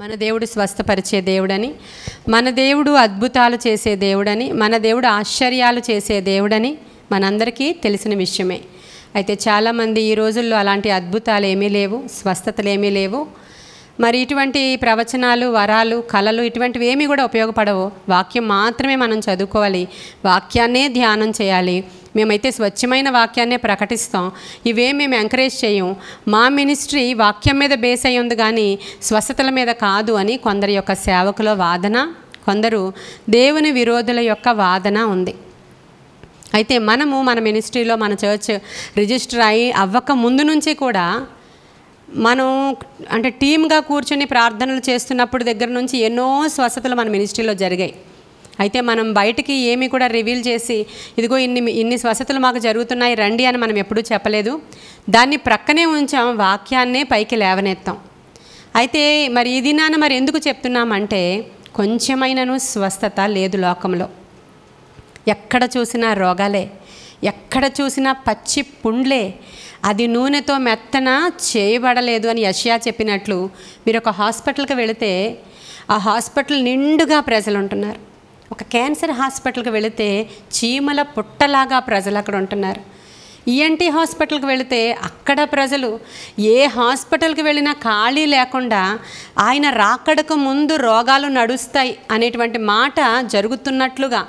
మన దేవుడు స్వస్థపరిచే దేవుడని మన దేవుడు అద్భుతాలు చేసే దేవుడని మన దేవుడు ఆశ్చర్యాలు చేసే దేవుడని మనందరికీ తెలిసిన విషయమే అయితే చాలామంది ఈ రోజుల్లో అలాంటి అద్భుతాలు ఏమీ లేవు స్వస్థతలు ఏమీ లేవు మరి ఇటువంటి ప్రవచనాలు వరాలు కళలు ఇటువంటివి ఏమి కూడా ఉపయోగపడవు వాక్యం మాత్రమే మనం చదువుకోవాలి వాక్యాన్నే ధ్యానం చేయాలి మేమైతే స్వచ్ఛమైన వాక్యాన్నే ప్రకటిస్తాం ఇవే మేము ఎంకరేజ్ చేయం మా మినిస్ట్రీ వాక్యం మీద బేస్ అయి ఉంది కానీ స్వస్థతల మీద కాదు అని కొందరి యొక్క సేవకుల వాదన కొందరు దేవుని విరోధుల యొక్క వాదన ఉంది అయితే మనము మన మినిస్ట్రీలో మన చర్చ్ రిజిస్టర్ అయి అవ్వక ముందు నుంచి కూడా మనం అంటే టీమ్గా కూర్చొని ప్రార్థనలు చేస్తున్నప్పుడు దగ్గర నుంచి ఎన్నో స్వస్థతలు మన మినిస్ట్రీలో జరిగాయి అయితే మనం బయటికి ఏమీ కూడా రివీల్ చేసి ఇదిగో ఇన్ని ఇన్ని స్వస్థతలు మాకు జరుగుతున్నాయి రండి అని మనం ఎప్పుడూ చెప్పలేదు దాన్ని ప్రక్కనే ఉంచాం వాక్యాన్నే పైకి లేవనెత్తాం అయితే మరి ఈ దినాన మరి ఎందుకు చెప్తున్నామంటే కొంచెమైనను స్వస్థత లేదు లోకంలో ఎక్కడ చూసినా రోగాలే ఎక్కడ చూసినా పచ్చి పుండ్లే అది నూనెతో మెత్తన చేయబడలేదు అని యషియా చెప్పినట్లు మీరు ఒక హాస్పిటల్కి వెళితే ఆ హాస్పిటల్ నిండుగా ప్రజలు ఉంటున్నారు ఒక క్యాన్సర్ హాస్పిటల్కి వెళితే చీమల పుట్టలాగా ప్రజలు అక్కడ ఉంటున్నారు ఈఎన్టీ e హాస్పిటల్కి వెళితే అక్కడ ప్రజలు ఏ హాస్పిటల్కి వెళ్ళినా ఖాళీ లేకుండా ఆయన రాకడకు ముందు రోగాలు నడుస్తాయి అనేటువంటి మాట జరుగుతున్నట్లుగా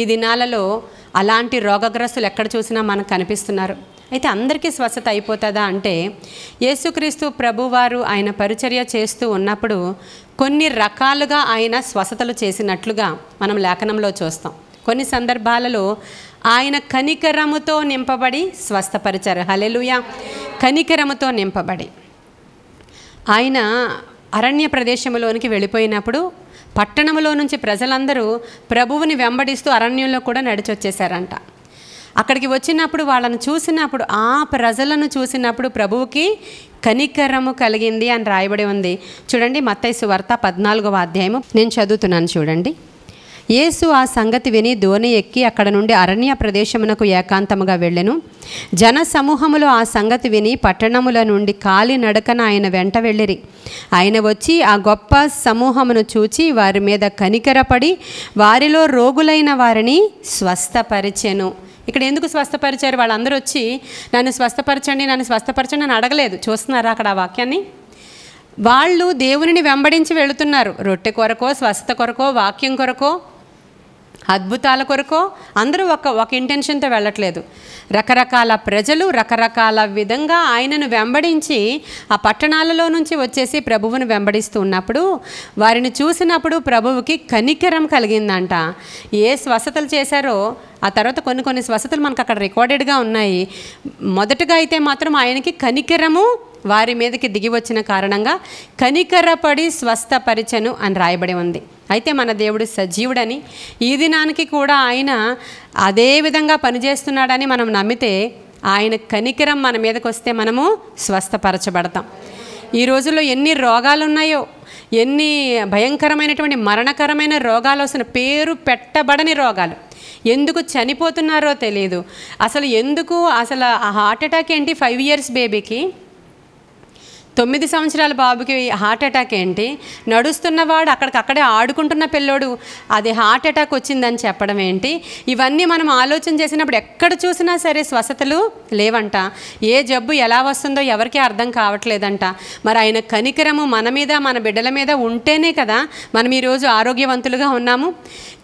ఈ దినాలలో అలాంటి రోగగ్రస్తులు ఎక్కడ చూసినా మనకు కనిపిస్తున్నారు అయితే అందరికీ స్వస్థత అయిపోతుందా అంటే యేసుక్రీస్తు ప్రభువారు ఆయన పరిచర్య చేస్తూ ఉన్నప్పుడు కొన్ని రకాలుగా ఆయన స్వస్థతలు చేసినట్లుగా మనం లేఖనంలో చూస్తాం కొన్ని సందర్భాలలో ఆయన కనికరముతో నింపబడి స్వస్థపరిచారు హలెలుయ కనికరముతో నింపబడి ఆయన అరణ్య ప్రదేశంలోనికి వెళ్ళిపోయినప్పుడు పట్టణంలో నుంచి ప్రజలందరూ ప్రభువుని వెంబడిస్తూ అరణ్యంలో కూడా నడిచొచ్చేశారంట అక్కడికి వచ్చినప్పుడు వాళ్ళను చూసినప్పుడు ఆ ప్రజలను చూసినప్పుడు ప్రభువుకి కనికరము కలిగింది అని రాయబడి ఉంది చూడండి మత్తైసు వార్త పద్నాలుగవ అధ్యాయము నేను చదువుతున్నాను చూడండి యేసు ఆ సంగతి విని ధోని ఎక్కి అక్కడ నుండి అరణ్య ప్రదేశమునకు ఏకాంతముగా వెళ్ళెను జన సమూహములో ఆ సంగతి విని పట్టణముల నుండి కాలి నడకన ఆయన వెంట వెళ్ళిరి ఆయన వచ్చి ఆ గొప్ప సమూహమును చూచి వారి మీద కనికరపడి వారిలో రోగులైన వారిని స్వస్థపరిచెను ఇక్కడ ఎందుకు స్వస్థపరిచారు వాళ్ళందరూ వచ్చి నన్ను స్వస్థపరచండి నన్ను స్వస్థపరచండి నన్ను అడగలేదు చూస్తున్నారా అక్కడ ఆ వాక్యాన్ని వాళ్ళు దేవునిని వెంబడించి వెళుతున్నారు రొట్టె కొరకో స్వస్థత కొరకో వాక్యం కొరకో అద్భుతాల కొరకో అందరూ ఒక ఒక ఇంటెన్షన్తో వెళ్ళట్లేదు రకరకాల ప్రజలు రకరకాల విధంగా ఆయనను వెంబడించి ఆ పట్టణాలలో నుంచి వచ్చేసి ప్రభువును వెంబడిస్తూ ఉన్నప్పుడు వారిని చూసినప్పుడు ప్రభువుకి కనికరం కలిగిందంట ఏ స్వసతలు చేశారో ఆ తర్వాత కొన్ని కొన్ని స్వసతలు మనకు అక్కడ రికార్డెడ్గా ఉన్నాయి మొదటగా అయితే మాత్రం ఆయనకి కనికరము వారి మీదకి దిగి వచ్చిన కారణంగా కనికరపడి స్వస్థపరిచను అని రాయబడి ఉంది అయితే మన దేవుడు సజీవుడని ఈ దినానికి కూడా ఆయన అదే విధంగా పనిచేస్తున్నాడని మనం నమ్మితే ఆయన కనికరం మన మీదకి వస్తే మనము స్వస్థపరచబడతాం ఈ రోజుల్లో ఎన్ని రోగాలు ఉన్నాయో ఎన్ని భయంకరమైనటువంటి మరణకరమైన రోగాలు వస్తున్న పేరు పెట్టబడని రోగాలు ఎందుకు చనిపోతున్నారో తెలియదు అసలు ఎందుకు అసలు హార్ట్ అటాక్ ఏంటి ఫైవ్ ఇయర్స్ బేబీకి తొమ్మిది సంవత్సరాల బాబుకి హార్ట్ అటాక్ ఏంటి నడుస్తున్నవాడు అక్కడికక్కడే ఆడుకుంటున్న పిల్లోడు అది హార్ట్ అటాక్ వచ్చిందని చెప్పడం ఏంటి ఇవన్నీ మనం ఆలోచన చేసినప్పుడు ఎక్కడ చూసినా సరే స్వస్థతలు లేవంట ఏ జబ్బు ఎలా వస్తుందో ఎవరికీ అర్థం కావట్లేదంట మరి ఆయన కనికరము మన మీద మన బిడ్డల మీద ఉంటేనే కదా మనం ఈరోజు ఆరోగ్యవంతులుగా ఉన్నాము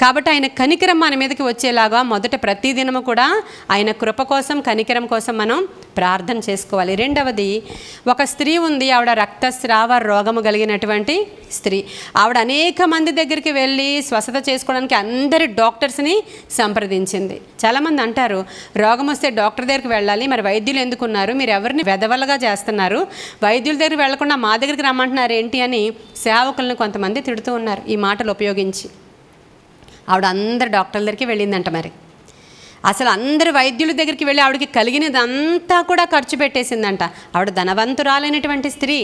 కాబట్టి ఆయన కనికరం మన మీదకి వచ్చేలాగా మొదట ప్రతి కూడా ఆయన కృప కోసం కనికరం కోసం మనం ప్రార్థన చేసుకోవాలి రెండవది ఒక స్త్రీ ఉంది ఉంది ఆవిడ రక్తస్రావ రోగము కలిగినటువంటి స్త్రీ ఆవిడ అనేక మంది దగ్గరికి వెళ్ళి స్వస్థత చేసుకోవడానికి అందరి డాక్టర్స్ని సంప్రదించింది చాలామంది అంటారు రోగం వస్తే డాక్టర్ దగ్గరికి వెళ్ళాలి మరి వైద్యులు ఎందుకున్నారు మీరు ఎవరిని వెదవలగా చేస్తున్నారు వైద్యుల దగ్గర వెళ్లకుండా మా దగ్గరికి రమ్మంటున్నారు ఏంటి అని సేవకులను కొంతమంది తిడుతూ ఉన్నారు ఈ మాటలు ఉపయోగించి ఆవిడ అందరు డాక్టర్ల దగ్గరికి వెళ్ళిందంట మరి అసలు అందరు వైద్యుల దగ్గరికి వెళ్ళి ఆవిడకి కలిగినదంతా కూడా ఖర్చు పెట్టేసిందంట ఆవిడ ధనవంతురాలైనటువంటి స్త్రీ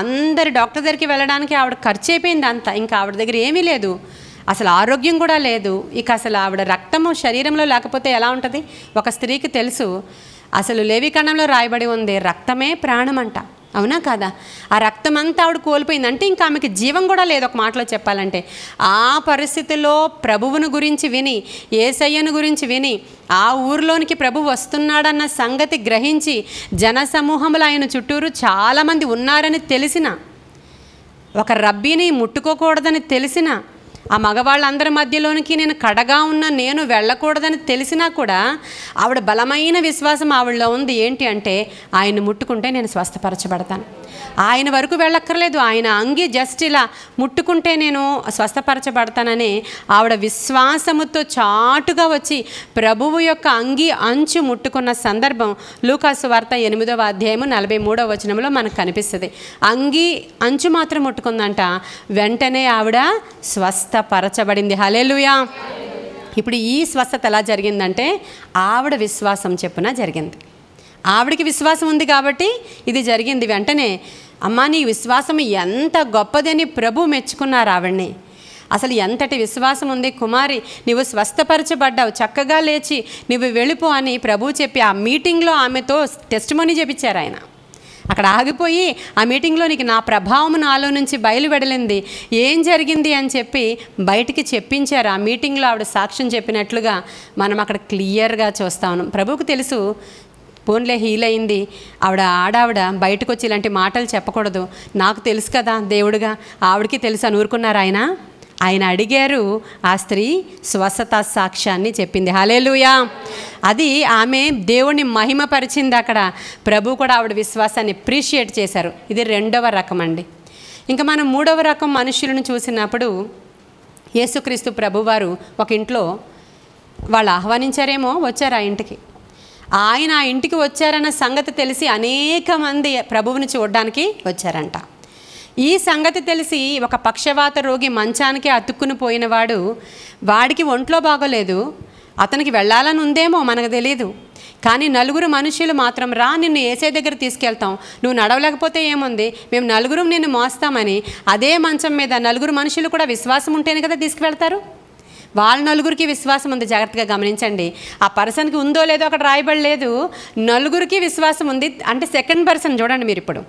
అందరి డాక్టర్ దగ్గరికి వెళ్ళడానికి ఆవిడ ఖర్చు అయిపోయింది అంతా ఇంకా ఆవిడ దగ్గర ఏమీ లేదు అసలు ఆరోగ్యం కూడా లేదు ఇక అసలు ఆవిడ రక్తము శరీరంలో లేకపోతే ఎలా ఉంటుంది ఒక స్త్రీకి తెలుసు అసలు లేవికాండంలో రాయబడి ఉంది రక్తమే ప్రాణం అంట అవునా కాదా ఆ రక్తం అంతా ఆవిడ కోల్పోయింది అంటే ఇంకా ఆమెకి జీవం కూడా లేదు ఒక మాటలో చెప్పాలంటే ఆ పరిస్థితిలో ప్రభువును గురించి విని ఏసయ్యను గురించి విని ఆ ఊరిలోనికి ప్రభు వస్తున్నాడన్న సంగతి గ్రహించి జనసమూహంలో ఆయన చుట్టూరు చాలామంది ఉన్నారని తెలిసిన ఒక రబ్బీని ముట్టుకోకూడదని తెలిసిన ఆ మగవాళ్ళందరి మధ్యలోనికి నేను కడగా ఉన్న నేను వెళ్ళకూడదని తెలిసినా కూడా ఆవిడ బలమైన విశ్వాసం ఆవిడలో ఉంది ఏంటి అంటే ఆయన ముట్టుకుంటే నేను స్వస్థపరచబడతాను ఆయన వరకు వెళ్ళక్కర్లేదు ఆయన అంగి జస్ట్ ఇలా ముట్టుకుంటే నేను స్వస్థపరచబడతానని ఆవిడ విశ్వాసముతో చాటుగా వచ్చి ప్రభువు యొక్క అంగి అంచు ముట్టుకున్న సందర్భం లూకాసు వార్త ఎనిమిదవ అధ్యాయము నలభై మూడవ వచనంలో మనకు కనిపిస్తుంది అంగి అంచు మాత్రం ముట్టుకుందంట వెంటనే ఆవిడ స్వస్థపరచబడింది హలేలుయా ఇప్పుడు ఈ స్వస్థత ఎలా జరిగిందంటే ఆవిడ విశ్వాసం చెప్పున జరిగింది ఆవిడికి విశ్వాసం ఉంది కాబట్టి ఇది జరిగింది వెంటనే అమ్మా నీ విశ్వాసం ఎంత గొప్పదని ప్రభు మెచ్చుకున్నారు ఆవిడ్ని అసలు ఎంతటి విశ్వాసం ఉంది కుమారి నువ్వు స్వస్థపరచబడ్డావు చక్కగా లేచి నువ్వు వెళ్ళిపో అని ప్రభు చెప్పి ఆ మీటింగ్లో ఆమెతో టెస్ట్ మనీ చెప్పించారు ఆయన అక్కడ ఆగిపోయి ఆ మీటింగ్లో నీకు నా ప్రభావం నాలో నుంచి బయలువెడలింది ఏం జరిగింది అని చెప్పి బయటికి చెప్పించారు ఆ మీటింగ్లో ఆవిడ సాక్ష్యం చెప్పినట్లుగా మనం అక్కడ క్లియర్గా ఉన్నాం ప్రభుకు తెలుసు పోన్లే హీల్ అయింది ఆవిడ ఆడావిడ బయటకు వచ్చి ఇలాంటి మాటలు చెప్పకూడదు నాకు తెలుసు కదా దేవుడుగా ఆవిడకి తెలుసు అని ఊరుకున్నారు ఆయన ఆయన అడిగారు ఆ స్త్రీ స్వస్థత సాక్ష్యాన్ని చెప్పింది హలేలుయా అది ఆమె దేవుణ్ణి మహిమపరిచింది అక్కడ ప్రభు కూడా ఆవిడ విశ్వాసాన్ని అప్రిషియేట్ చేశారు ఇది రెండవ రకం అండి ఇంకా మనం మూడవ రకం మనుషులను చూసినప్పుడు యేసుక్రీస్తు ప్రభువారు ఒక ఇంట్లో వాళ్ళు ఆహ్వానించారేమో వచ్చారు ఆ ఇంటికి ఆయన ఆ ఇంటికి వచ్చారన్న సంగతి తెలిసి అనేక మంది ప్రభువుని చూడడానికి వచ్చారంట ఈ సంగతి తెలిసి ఒక పక్షవాత రోగి మంచానికి అతుక్కుని పోయినవాడు వాడికి ఒంట్లో బాగోలేదు అతనికి వెళ్ళాలని ఉందేమో మనకు తెలియదు కానీ నలుగురు మనుషులు మాత్రం రా నిన్ను ఏసే దగ్గర తీసుకెళ్తాం నువ్వు నడవలేకపోతే ఏముంది మేము నలుగురు నిన్ను మోస్తామని అదే మంచం మీద నలుగురు మనుషులు కూడా విశ్వాసం ఉంటేనే కదా తీసుకువెళ్తారు వాళ్ళ నలుగురికి విశ్వాసం ఉంది జాగ్రత్తగా గమనించండి ఆ పర్సన్కి ఉందో లేదో అక్కడ రాయబడలేదు నలుగురికి విశ్వాసం ఉంది అంటే సెకండ్ పర్సన్ చూడండి మీరు ఇప్పుడు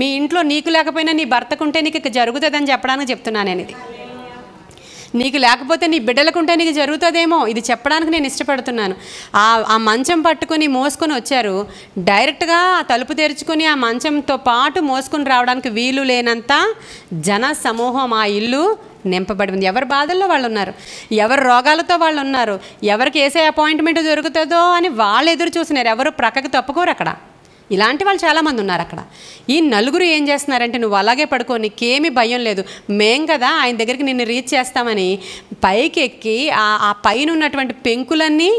మీ ఇంట్లో నీకు లేకపోయినా నీ భర్తకుంటే నీకు జరుగుతుందని చెప్పడానికి చెప్తున్నాను అనేది నీకు లేకపోతే నీ బిడ్డలకుంటే నీకు జరుగుతుందేమో ఇది చెప్పడానికి నేను ఇష్టపడుతున్నాను ఆ ఆ మంచం పట్టుకొని మోసుకొని వచ్చారు డైరెక్ట్గా ఆ తలుపు తెరుచుకొని ఆ మంచంతో పాటు మోసుకొని రావడానికి వీలు లేనంత జన సమూహం ఆ ఇల్లు నింపబడి ఉంది ఎవరి బాధల్లో వాళ్ళు ఉన్నారు ఎవరు రోగాలతో వాళ్ళు ఉన్నారు ఎవరికి ఏసే అపాయింట్మెంట్ దొరుకుతుందో అని వాళ్ళు ఎదురు చూసినారు ఎవరు ప్రక్కకి తప్పుకోరు అక్కడ ఇలాంటి వాళ్ళు చాలామంది ఉన్నారు అక్కడ ఈ నలుగురు ఏం చేస్తున్నారంటే నువ్వు అలాగే పడుకో నీకేమీ భయం లేదు మేం కదా ఆయన దగ్గరికి నిన్ను రీచ్ చేస్తామని పైకి ఎక్కి ఆ పైన ఉన్నటువంటి పెంకులన్నీ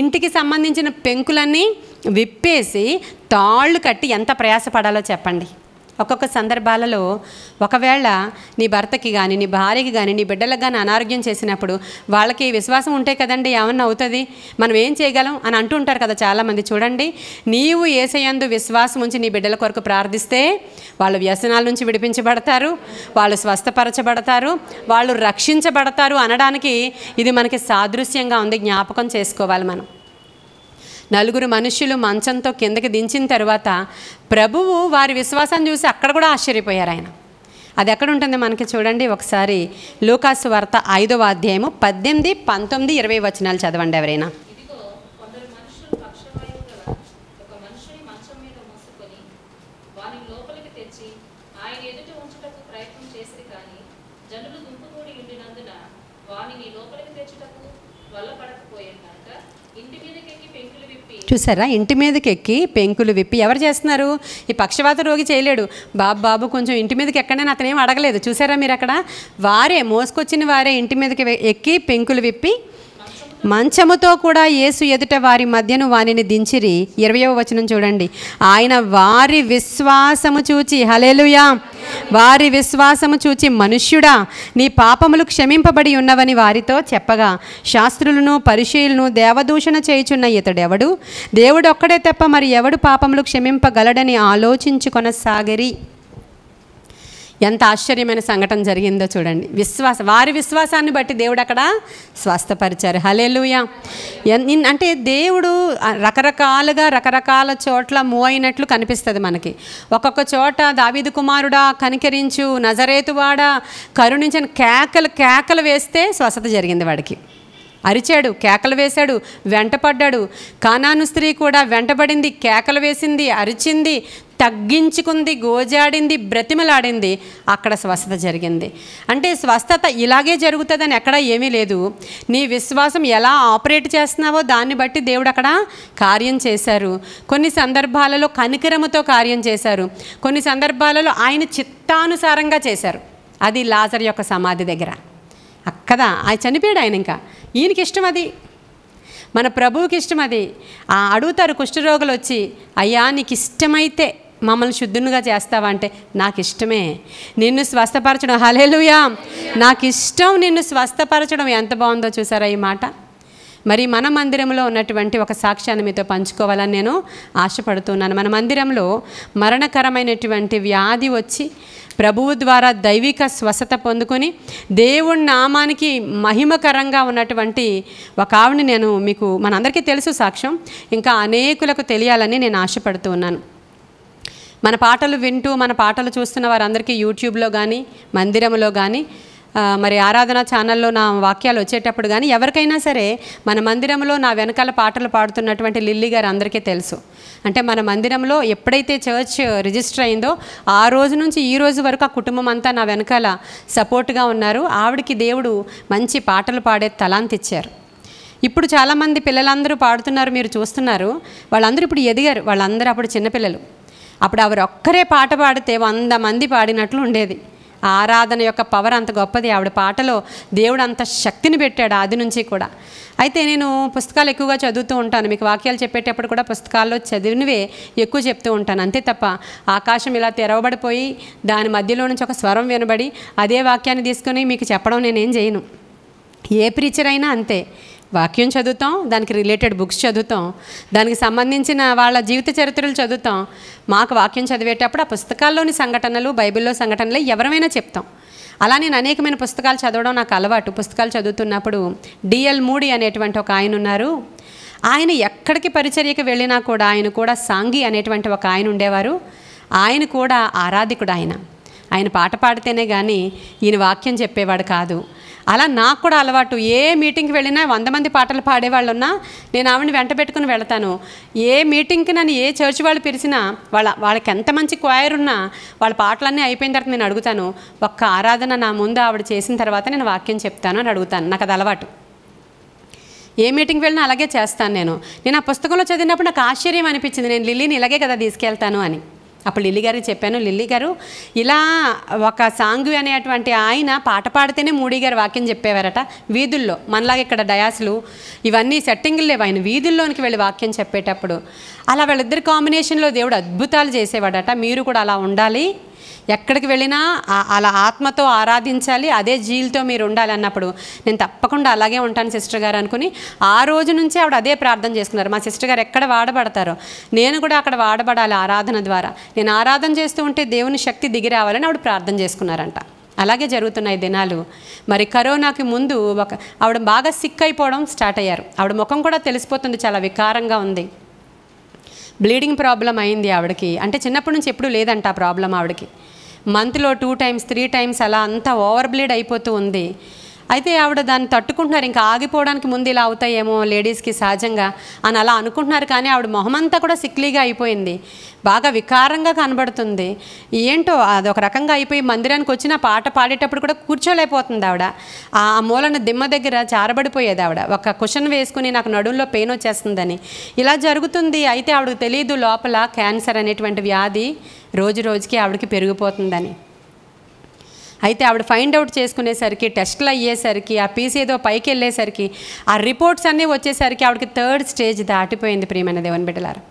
ఇంటికి సంబంధించిన పెంకులన్నీ విప్పేసి తాళ్ళు కట్టి ఎంత ప్రయాసపడాలో చెప్పండి ఒక్కొక్క సందర్భాలలో ఒకవేళ నీ భర్తకి కానీ నీ భార్యకి కానీ నీ బిడ్డలకు కానీ అనారోగ్యం చేసినప్పుడు వాళ్ళకి విశ్వాసం ఉంటే కదండి ఏమన్నా అవుతుంది మనం ఏం చేయగలం అని అంటూ ఉంటారు కదా చాలామంది చూడండి నీవు ఏసయందు విశ్వాసం ఉంచి నీ బిడ్డల కొరకు ప్రార్థిస్తే వాళ్ళు వ్యసనాల నుంచి విడిపించబడతారు వాళ్ళు స్వస్థపరచబడతారు వాళ్ళు రక్షించబడతారు అనడానికి ఇది మనకి సాదృశ్యంగా ఉంది జ్ఞాపకం చేసుకోవాలి మనం నలుగురు మనుషులు మంచంతో కిందకి దించిన తర్వాత ప్రభువు వారి విశ్వాసాన్ని చూసి అక్కడ కూడా ఆశ్చర్యపోయారు ఆయన అది ఎక్కడ ఉంటుంది మనకి చూడండి ఒకసారి లూకాసు వార్త ఐదవ అధ్యాయము పద్దెనిమిది పంతొమ్మిది ఇరవై వచనాలు చదవండి ఎవరైనా చూసారా ఇంటి మీదకి ఎక్కి పెంకులు విప్పి ఎవరు చేస్తున్నారు ఈ పక్షవాత రోగి చేయలేడు బాబు బాబు కొంచెం ఇంటి మీదకి ఎక్కడైనా అతనేం అడగలేదు చూసారా మీరు అక్కడ వారే మోసుకొచ్చిన వారే ఇంటి మీదకి ఎక్కి పెంకులు విప్పి మంచముతో కూడా యేసు ఎదుట వారి మధ్యను వానిని దించిరి ఇరవయవ వచనం చూడండి ఆయన వారి విశ్వాసము చూచి హలేలుయా వారి విశ్వాసము చూచి మనుష్యుడా నీ పాపములు క్షమింపబడి ఉన్నవని వారితో చెప్పగా శాస్త్రులను పరిశీలను దేవదూషణ చేయుచున్న ఇతడెవడు దేవుడొక్కడే తప్ప మరి ఎవడు పాపములు క్షమింపగలడని ఆలోచించుకొనసాగరి ఎంత ఆశ్చర్యమైన సంఘటన జరిగిందో చూడండి విశ్వాస వారి విశ్వాసాన్ని బట్టి దేవుడు అక్కడ స్వస్థపరిచారు హలేలుయా అంటే దేవుడు రకరకాలుగా రకరకాల చోట్ల మూ అయినట్లు కనిపిస్తుంది మనకి ఒక్కొక్క చోట దావిదు కుమారుడా కనికరించు నజరేతువాడా కరుణించిన కేకలు కేకలు వేస్తే స్వస్థత జరిగింది వాడికి అరిచాడు కేకలు వేశాడు వెంటపడ్డాడు కానాను స్త్రీ కూడా వెంటబడింది కేకలు వేసింది అరిచింది తగ్గించుకుంది గోజాడింది బ్రతిమలాడింది అక్కడ స్వస్థత జరిగింది అంటే స్వస్థత ఇలాగే జరుగుతుందని ఎక్కడ ఏమీ లేదు నీ విశ్వాసం ఎలా ఆపరేట్ చేస్తున్నావో దాన్ని బట్టి దేవుడు అక్కడ కార్యం చేశారు కొన్ని సందర్భాలలో కనికరముతో కార్యం చేశారు కొన్ని సందర్భాలలో ఆయన చిత్తానుసారంగా చేశారు అది లాజర్ యొక్క సమాధి దగ్గర అక్కదా ఆయన చనిపోయాడు ఆయన ఇంకా ఈయనకి ఇష్టం అది మన ప్రభువుకి ఇష్టం అది అడుగుతారు కుష్ఠరోగులు వచ్చి అయ్యా నీకు ఇష్టమైతే మమ్మల్ని శుద్ధునిగా చేస్తావా అంటే నాకు ఇష్టమే నిన్ను స్వస్థపరచడం హలేలుయా నాకు ఇష్టం నిన్ను స్వస్థపరచడం ఎంత బాగుందో చూసారా ఈ మాట మరి మన మందిరంలో ఉన్నటువంటి ఒక సాక్ష్యాన్ని మీతో పంచుకోవాలని నేను ఆశపడుతున్నాను మన మందిరంలో మరణకరమైనటువంటి వ్యాధి వచ్చి ప్రభువు ద్వారా దైవిక స్వస్థత పొందుకొని దేవుడి నామానికి మహిమకరంగా ఉన్నటువంటి ఒక ఆవిడని నేను మీకు మనందరికీ తెలుసు సాక్ష్యం ఇంకా అనేకులకు తెలియాలని నేను ఆశపడుతున్నాను మన పాటలు వింటూ మన పాటలు చూస్తున్న వారందరికీ యూట్యూబ్లో కానీ మందిరంలో కానీ మరి ఆరాధన ఛానల్లో నా వాక్యాలు వచ్చేటప్పుడు కానీ ఎవరికైనా సరే మన మందిరంలో నా వెనకాల పాటలు పాడుతున్నటువంటి లిల్లీ గారు అందరికీ తెలుసు అంటే మన మందిరంలో ఎప్పుడైతే చర్చ్ రిజిస్టర్ అయిందో ఆ రోజు నుంచి ఈ రోజు వరకు ఆ కుటుంబం అంతా నా వెనకాల సపోర్ట్గా ఉన్నారు ఆవిడకి దేవుడు మంచి పాటలు పాడే తలాంతి ఇచ్చారు ఇప్పుడు చాలామంది పిల్లలందరూ పాడుతున్నారు మీరు చూస్తున్నారు వాళ్ళందరూ ఇప్పుడు ఎదిగారు వాళ్ళందరూ అప్పుడు చిన్నపిల్లలు అప్పుడు ఆవిడ ఒక్కరే పాట పాడితే వంద మంది పాడినట్లు ఉండేది ఆరాధన యొక్క పవర్ అంత గొప్పది ఆవిడ పాటలో దేవుడు అంత శక్తిని పెట్టాడు ఆది నుంచి కూడా అయితే నేను పుస్తకాలు ఎక్కువగా చదువుతూ ఉంటాను మీకు వాక్యాలు చెప్పేటప్పుడు కూడా పుస్తకాల్లో చదివినవే ఎక్కువ చెప్తూ ఉంటాను అంతే తప్ప ఆకాశం ఇలా తెరవబడిపోయి దాని మధ్యలో నుంచి ఒక స్వరం వినబడి అదే వాక్యాన్ని తీసుకొని మీకు చెప్పడం నేనేం చేయను ఏ ప్రీచర్ అయినా అంతే వాక్యం చదువుతాం దానికి రిలేటెడ్ బుక్స్ చదువుతాం దానికి సంబంధించిన వాళ్ళ జీవిత చరిత్రలు చదువుతాం మాకు వాక్యం చదివేటప్పుడు ఆ పుస్తకాల్లోని సంఘటనలు బైబిల్లో సంఘటనలు ఎవరమైనా చెప్తాం అలా నేను అనేకమైన పుస్తకాలు చదవడం నాకు అలవాటు పుస్తకాలు చదువుతున్నప్పుడు డిఎల్ మూడి అనేటువంటి ఒక ఆయన ఉన్నారు ఆయన ఎక్కడికి పరిచర్యకి వెళ్ళినా కూడా ఆయన కూడా సాంగి అనేటువంటి ఒక ఆయన ఉండేవారు ఆయన కూడా ఆరాధికుడు ఆయన ఆయన పాట పాడితేనే కానీ ఈయన వాక్యం చెప్పేవాడు కాదు అలా నాకు కూడా అలవాటు ఏ మీటింగ్కి వెళ్ళినా వంద మంది పాటలు పాడేవాళ్ళు ఉన్నా నేను ఆవిడని వెంట పెట్టుకుని వెళతాను ఏ మీటింగ్కి నన్ను ఏ చర్చ్ వాళ్ళు పిలిచినా వాళ్ళ వాళ్ళకి ఎంత మంచి క్వైర్ ఉన్నా వాళ్ళ పాటలన్నీ అయిపోయిన తర్వాత నేను అడుగుతాను ఒక్క ఆరాధన నా ముందు ఆవిడ చేసిన తర్వాత నేను వాక్యం చెప్తాను అని అడుగుతాను నాకు అది అలవాటు ఏ మీటింగ్ వెళ్ళినా అలాగే చేస్తాను నేను నేను ఆ పుస్తకంలో చదివినప్పుడు నాకు ఆశ్చర్యం అనిపించింది నేను లిల్లీని ఇలాగే కదా తీసుకెళ్తాను అని అప్పుడు లిల్లీ గారికి చెప్పాను లిల్లీ గారు ఇలా ఒక సాంగ్వి అనేటువంటి ఆయన పాట పాడితేనే మూడీ గారు వాక్యం చెప్పేవారట వీధుల్లో మనలాగా ఇక్కడ డయాసులు ఇవన్నీ సెట్టింగ్లు లేవు ఆయన వీధుల్లోనికి వెళ్ళి వాక్యం చెప్పేటప్పుడు అలా వాళ్ళిద్దరి కాంబినేషన్లో దేవుడు అద్భుతాలు చేసేవాడట మీరు కూడా అలా ఉండాలి ఎక్కడికి వెళ్ళినా అలా ఆత్మతో ఆరాధించాలి అదే జీల్తో మీరు ఉండాలి అన్నప్పుడు నేను తప్పకుండా అలాగే ఉంటాను సిస్టర్ గారు అనుకుని ఆ రోజు నుంచే ఆవిడ అదే ప్రార్థన చేసుకున్నారు మా సిస్టర్ గారు ఎక్కడ వాడబడతారో నేను కూడా అక్కడ వాడబడాలి ఆరాధన ద్వారా నేను ఆరాధన చేస్తూ ఉంటే దేవుని శక్తి దిగి రావాలని ఆవిడ ప్రార్థన చేసుకున్నారంట అలాగే జరుగుతున్నాయి దినాలు మరి కరోనాకి ముందు ఒక ఆవిడ బాగా సిక్ అయిపోవడం స్టార్ట్ అయ్యారు ఆవిడ ముఖం కూడా తెలిసిపోతుంది చాలా వికారంగా ఉంది బ్లీడింగ్ ప్రాబ్లం అయింది ఆవిడకి అంటే చిన్నప్పటి నుంచి ఎప్పుడూ లేదంట ఆ ప్రాబ్లం ఆవిడకి మంత్లో టూ టైమ్స్ త్రీ టైమ్స్ అలా అంతా ఓవర్ బ్లీడ్ అయిపోతూ ఉంది అయితే ఆవిడ దాన్ని తట్టుకుంటున్నారు ఇంకా ఆగిపోవడానికి ముందు ఇలా అవుతాయేమో లేడీస్కి సహజంగా అని అలా అనుకుంటున్నారు కానీ ఆవిడ మొహమంతా కూడా సిక్లీగా అయిపోయింది బాగా వికారంగా కనబడుతుంది ఏంటో అది ఒక రకంగా అయిపోయి మందిరానికి వచ్చిన పాట పాడేటప్పుడు కూడా కూర్చోలేకపోతుంది ఆవిడ ఆ మూలన దిమ్మ దగ్గర చారబడిపోయేది ఆవిడ ఒక కుషన్ వేసుకుని నాకు నడుంలో పెయిన్ వచ్చేస్తుందని ఇలా జరుగుతుంది అయితే ఆవిడకు తెలియదు లోపల క్యాన్సర్ అనేటువంటి వ్యాధి రోజు రోజుకి ఆవిడకి పెరిగిపోతుందని అయితే ఆవిడ ఫైండ్ అవుట్ చేసుకునేసరికి టెస్ట్లు అయ్యేసరికి ఆ పీస్ ఏదో పైకి వెళ్ళేసరికి ఆ రిపోర్ట్స్ అన్నీ వచ్చేసరికి ఆవిడకి థర్డ్ స్టేజ్ దాటిపోయింది ప్రియమైన దేవన్ బిడ్డలారా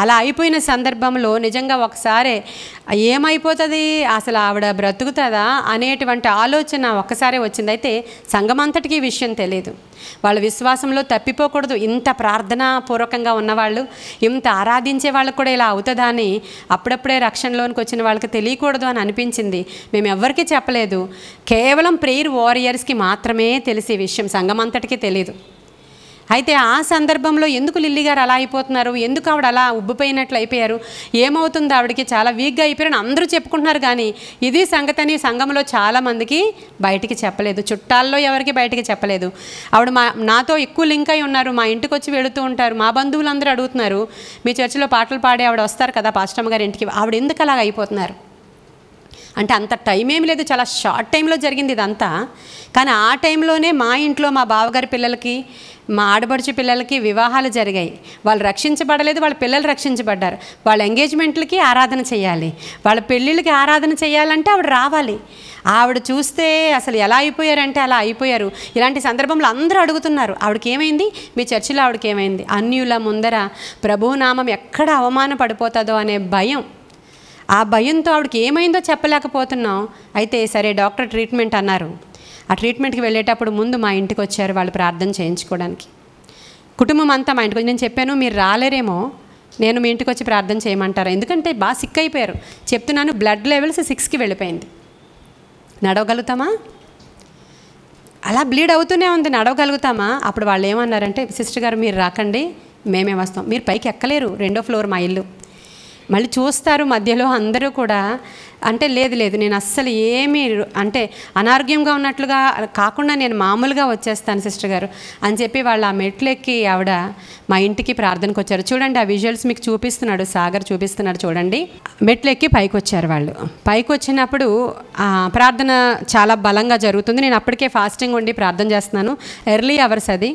అలా అయిపోయిన సందర్భంలో నిజంగా ఒకసారి ఏమైపోతుంది అసలు ఆవిడ బ్రతుకుతుందా అనేటువంటి ఆలోచన ఒక్కసారి వచ్చింది అయితే సంఘమంతటికి విషయం తెలియదు వాళ్ళ విశ్వాసంలో తప్పిపోకూడదు ఇంత ప్రార్థనాపూర్వకంగా ఉన్నవాళ్ళు ఇంత ఆరాధించే వాళ్ళకు కూడా ఇలా అవుతుందా అని అప్పుడప్పుడే రక్షణలోనికి వచ్చిన వాళ్ళకి తెలియకూడదు అని అనిపించింది మేము ఎవరికీ చెప్పలేదు కేవలం ప్రేయర్ వారియర్స్కి మాత్రమే తెలిసే విషయం సంఘమంతటికి తెలియదు అయితే ఆ సందర్భంలో ఎందుకు లిల్లీ గారు అలా అయిపోతున్నారు ఎందుకు ఆవిడ అలా ఉబ్బిపోయినట్లు అయిపోయారు ఏమవుతుంది ఆవిడకి చాలా వీక్గా అయిపోయారని అందరూ చెప్పుకుంటున్నారు కానీ ఇది సంగతని సంఘంలో చాలామందికి బయటికి చెప్పలేదు చుట్టాల్లో ఎవరికి బయటికి చెప్పలేదు ఆవిడ మా నాతో ఎక్కువ లింక్ అయి ఉన్నారు మా ఇంటికి వచ్చి వెళుతూ ఉంటారు మా అందరూ అడుగుతున్నారు మీ చర్చిలో పాటలు పాడే ఆవిడ వస్తారు కదా పాస్టమ్మ గారి ఇంటికి ఆవిడ ఎందుకు అలాగ అయిపోతున్నారు అంటే అంత టైం ఏమి లేదు చాలా షార్ట్ టైంలో జరిగింది ఇదంతా కానీ ఆ టైంలోనే మా ఇంట్లో మా బావగారి పిల్లలకి మా ఆడపడుచు పిల్లలకి వివాహాలు జరిగాయి వాళ్ళు రక్షించబడలేదు వాళ్ళ పిల్లలు రక్షించబడ్డారు వాళ్ళ ఎంగేజ్మెంట్లకి ఆరాధన చేయాలి వాళ్ళ పెళ్ళిళ్ళకి ఆరాధన చేయాలంటే ఆవిడ రావాలి ఆవిడ చూస్తే అసలు ఎలా అయిపోయారంటే అలా అయిపోయారు ఇలాంటి సందర్భంలో అందరూ అడుగుతున్నారు ఆవిడకి ఏమైంది మీ చర్చిలో ఆవిడకి ఏమైంది అన్యుల ముందర ప్రభునామం ఎక్కడ అవమానపడిపోతుందో అనే భయం ఆ భయంతో ఆవిడకి ఏమైందో చెప్పలేకపోతున్నాం అయితే సరే డాక్టర్ ట్రీట్మెంట్ అన్నారు ఆ ట్రీట్మెంట్కి వెళ్ళేటప్పుడు ముందు మా ఇంటికి వచ్చారు వాళ్ళు ప్రార్థన చేయించుకోవడానికి కుటుంబం అంతా మా ఇంటికి నేను చెప్పాను మీరు రాలేరేమో నేను మీ ఇంటికి వచ్చి ప్రార్థన చేయమంటారు ఎందుకంటే బాగా సిక్ అయిపోయారు చెప్తున్నాను బ్లడ్ లెవెల్స్ సిక్స్కి వెళ్ళిపోయింది నడవగలుగుతామా అలా బ్లీడ్ అవుతూనే ఉంది నడవగలుగుతామా అప్పుడు వాళ్ళు ఏమన్నారంటే సిస్టర్ గారు మీరు రాకండి మేమే వస్తాం మీరు పైకి ఎక్కలేరు రెండో ఫ్లోర్ మా ఇల్లు మళ్ళీ చూస్తారు మధ్యలో అందరూ కూడా అంటే లేదు లేదు నేను అస్సలు ఏమీ అంటే అనారోగ్యంగా ఉన్నట్లుగా కాకుండా నేను మామూలుగా వచ్చేస్తాను సిస్టర్ గారు అని చెప్పి వాళ్ళు ఆ మెట్లెక్కి ఆవిడ మా ఇంటికి ప్రార్థనకు వచ్చారు చూడండి ఆ విజువల్స్ మీకు చూపిస్తున్నాడు సాగర్ చూపిస్తున్నాడు చూడండి మెట్లెక్కి పైకి వచ్చారు వాళ్ళు పైకి వచ్చినప్పుడు ప్రార్థన చాలా బలంగా జరుగుతుంది నేను అప్పటికే ఫాస్టింగ్ ఉండి ప్రార్థన చేస్తున్నాను ఎర్లీ అవర్స్ అది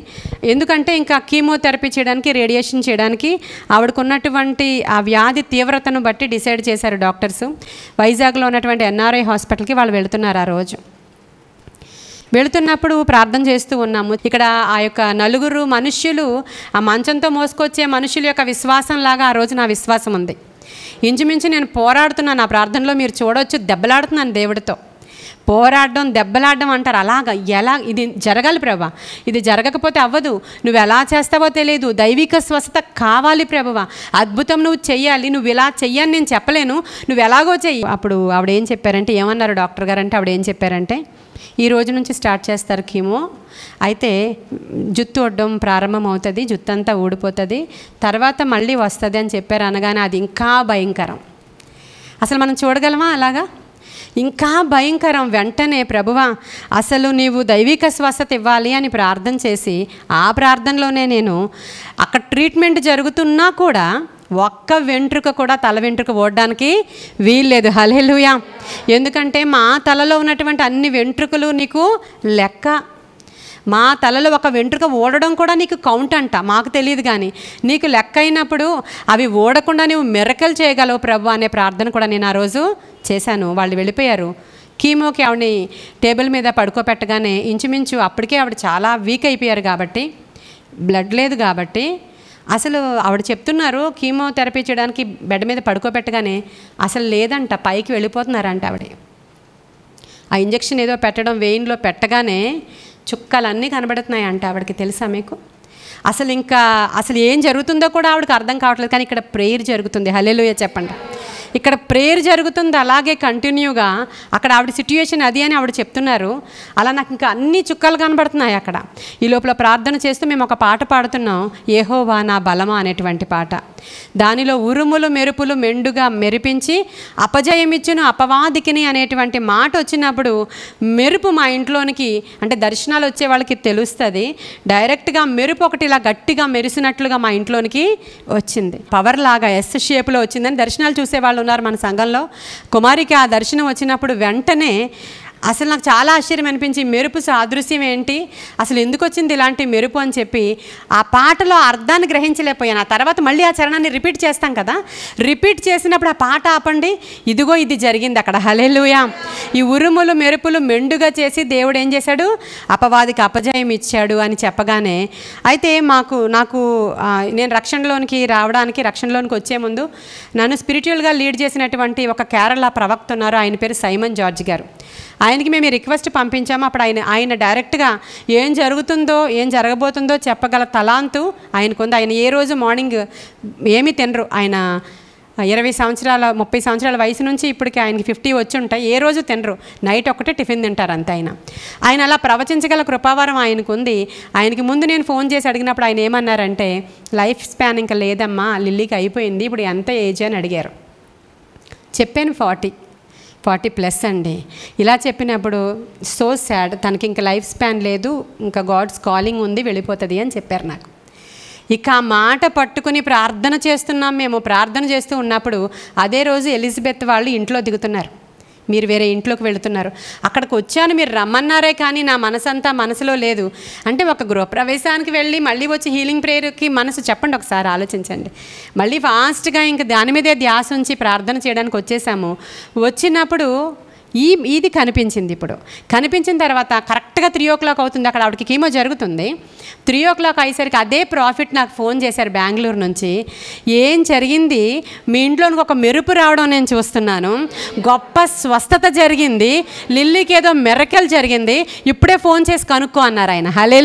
ఎందుకంటే ఇంకా కీమోథెరపీ చేయడానికి రేడియేషన్ చేయడానికి ఆవిడకున్నటువంటి ఆ వ్యాధి తీవ్రతను బట్టి డిసైడ్ చేశారు డాక్టర్స్ వైజ్ వైజాగ్లో ఉన్నటువంటి ఎన్ఆర్ఐ హాస్పిటల్కి వాళ్ళు వెళుతున్నారు ఆ రోజు వెళుతున్నప్పుడు ప్రార్థన చేస్తూ ఉన్నాము ఇక్కడ ఆ యొక్క నలుగురు మనుష్యులు ఆ మంచంతో మోసుకొచ్చే మనుషుల యొక్క విశ్వాసంలాగా ఆ రోజు నా విశ్వాసం ఉంది ఇంచుమించు నేను పోరాడుతున్నాను నా ప్రార్థనలో మీరు చూడవచ్చు దెబ్బలాడుతున్నాను దేవుడితో పోరాడడం దెబ్బలాడడం అంటారు అలాగ ఎలా ఇది జరగాలి ప్రభా ఇది జరగకపోతే అవ్వదు నువ్వు ఎలా చేస్తావో తెలియదు దైవిక స్వస్థత కావాలి ప్రభావ అద్భుతం నువ్వు చెయ్యాలి నువ్వు ఇలా చెయ్యని నేను చెప్పలేను నువ్వు ఎలాగో చెయ్యి అప్పుడు ఆవిడేం చెప్పారంటే ఏమన్నారు డాక్టర్ గారు అంటే ఆవిడ ఏం చెప్పారంటే ఈ రోజు నుంచి స్టార్ట్ చేస్తారు కీమో అయితే జుత్తు వడ్డం ప్రారంభం అవుతుంది జుత్తు అంతా ఊడిపోతుంది తర్వాత మళ్ళీ వస్తుంది అని చెప్పారు అనగానే అది ఇంకా భయంకరం అసలు మనం చూడగలమా అలాగా ఇంకా భయంకరం వెంటనే ప్రభువా అసలు నీవు దైవిక స్వస్థత ఇవ్వాలి అని ప్రార్థన చేసి ఆ ప్రార్థనలోనే నేను అక్కడ ట్రీట్మెంట్ జరుగుతున్నా కూడా ఒక్క వెంట్రుక కూడా తల వెంట్రుక ఓడడానికి వీల్లేదు హలే ఎందుకంటే మా తలలో ఉన్నటువంటి అన్ని వెంట్రుకలు నీకు లెక్క మా తలలో ఒక వెంట్రుక ఊడడం కూడా నీకు కౌంట్ అంట మాకు తెలియదు కానీ నీకు లెక్క అయినప్పుడు అవి ఊడకుండా నువ్వు మెరకలు చేయగలవు ప్రభు అనే ప్రార్థన కూడా నేను ఆ రోజు చేశాను వాళ్ళు వెళ్ళిపోయారు కీమోకి ఆవిడని టేబుల్ మీద పడుకోపెట్టగానే ఇంచుమించు అప్పటికే ఆవిడ చాలా వీక్ అయిపోయారు కాబట్టి బ్లడ్ లేదు కాబట్టి అసలు ఆవిడ చెప్తున్నారు కీమోథెరపీ చేయడానికి బెడ్ మీద పడుకోబెట్టగానే అసలు లేదంట పైకి వెళ్ళిపోతున్నారంట ఆవిడ ఆ ఇంజక్షన్ ఏదో పెట్టడం వెయిన్లో పెట్టగానే చుక్కలన్నీ కనబడుతున్నాయి అంట ఆవిడకి తెలుసా మీకు అసలు ఇంకా అసలు ఏం జరుగుతుందో కూడా ఆవిడకి అర్థం కావట్లేదు కానీ ఇక్కడ ప్రేయర్ జరుగుతుంది హలేలుయ చెప్పండి ఇక్కడ ప్రేయర్ జరుగుతుంది అలాగే కంటిన్యూగా అక్కడ ఆవిడ సిట్యుయేషన్ అది అని ఆవిడ చెప్తున్నారు అలా నాకు ఇంకా అన్ని చుక్కలు కనబడుతున్నాయి అక్కడ ఈ లోపల ప్రార్థన చేస్తూ మేము ఒక పాట పాడుతున్నాం ఏహోవా నా బలమా అనేటువంటి పాట దానిలో ఉరుములు మెరుపులు మెండుగా మెరిపించి అపజయమిచ్చును అపవాదికిని అనేటువంటి మాట వచ్చినప్పుడు మెరుపు మా ఇంట్లోనికి అంటే దర్శనాలు వచ్చే వాళ్ళకి తెలుస్తుంది డైరెక్ట్గా మెరుపు ఒకటి ఇలా గట్టిగా మెరిసినట్లుగా మా ఇంట్లోనికి వచ్చింది పవర్ లాగా ఎస్ షేప్లో వచ్చిందని దర్శనాలు చూసే వాళ్ళు ఉన్నారు మన సంఘంలో కుమారికి ఆ దర్శనం వచ్చినప్పుడు వెంటనే అసలు నాకు చాలా ఆశ్చర్యం అనిపించి మెరుపు సాదృశ్యం ఏంటి అసలు ఎందుకు వచ్చింది ఇలాంటి మెరుపు అని చెప్పి ఆ పాటలో అర్థాన్ని గ్రహించలేకపోయాను ఆ తర్వాత మళ్ళీ ఆ చరణాన్ని రిపీట్ చేస్తాం కదా రిపీట్ చేసినప్పుడు ఆ పాట ఆపండి ఇదిగో ఇది జరిగింది అక్కడ హలేలుయా ఈ ఉరుములు మెరుపులు మెండుగా చేసి దేవుడు ఏం చేశాడు అపవాదికి అపజయం ఇచ్చాడు అని చెప్పగానే అయితే మాకు నాకు నేను రక్షణలోనికి రావడానికి రక్షణలోనికి వచ్చే ముందు నన్ను స్పిరిచువల్గా లీడ్ చేసినటువంటి ఒక కేరళ ప్రవక్త ఉన్నారు ఆయన పేరు సైమన్ జార్జ్ గారు ఆయనకి మేము రిక్వెస్ట్ పంపించాము అప్పుడు ఆయన ఆయన డైరెక్ట్గా ఏం జరుగుతుందో ఏం జరగబోతుందో చెప్పగల తలాంతు ఆయనకుంది ఆయన ఏ రోజు మార్నింగ్ ఏమీ తినరు ఆయన ఇరవై సంవత్సరాల ముప్పై సంవత్సరాల వయసు నుంచి ఇప్పటికి ఆయనకి ఫిఫ్టీ వచ్చి ఉంటాయి ఏ రోజు తినరు నైట్ ఒకటే టిఫిన్ తింటారు అంత ఆయన ఆయన అలా ప్రవచించగల కృపావరం ఆయనకు ఉంది ఆయనకి ముందు నేను ఫోన్ చేసి అడిగినప్పుడు ఆయన ఏమన్నారంటే లైఫ్ స్పాన్ ఇంకా లేదమ్మా లిల్లీకి అయిపోయింది ఇప్పుడు ఎంత ఏజ్ అని అడిగారు చెప్పాను ఫార్టీ ఫార్టీ ప్లస్ అండి ఇలా చెప్పినప్పుడు సో శాడ్ తనకి ఇంక లైఫ్ స్పాన్ లేదు ఇంకా గాడ్స్ కాలింగ్ ఉంది వెళ్ళిపోతుంది అని చెప్పారు నాకు ఇక ఆ మాట పట్టుకుని ప్రార్థన చేస్తున్నాం మేము ప్రార్థన చేస్తూ ఉన్నప్పుడు అదే రోజు ఎలిజబెత్ వాళ్ళు ఇంట్లో దిగుతున్నారు మీరు వేరే ఇంట్లోకి వెళుతున్నారు అక్కడికి వచ్చాను మీరు రమ్మన్నారే కానీ నా మనసంతా మనసులో లేదు అంటే ఒక గృహప్రవేశానికి వెళ్ళి మళ్ళీ వచ్చి హీలింగ్ ప్రేయర్కి మనసు చెప్పండి ఒకసారి ఆలోచించండి మళ్ళీ ఫాస్ట్గా ఇంక దాని మీదే ధ్యాస ఉంచి ప్రార్థన చేయడానికి వచ్చేసాము వచ్చినప్పుడు ఈ ఇది కనిపించింది ఇప్పుడు కనిపించిన తర్వాత కరెక్ట్గా త్రీ ఓ క్లాక్ అవుతుంది అక్కడ ఆవిడకి కీమో జరుగుతుంది త్రీ ఓ క్లాక్ అయ్యేసరికి అదే ప్రాఫిట్ నాకు ఫోన్ చేశారు బెంగళూరు నుంచి ఏం జరిగింది మీ ఇంట్లోనికి ఒక మెరుపు రావడం నేను చూస్తున్నాను గొప్ప స్వస్థత జరిగింది లిల్లీకి ఏదో మెరకెల్ జరిగింది ఇప్పుడే ఫోన్ చేసి కనుక్కో అన్నారు ఆయన హలే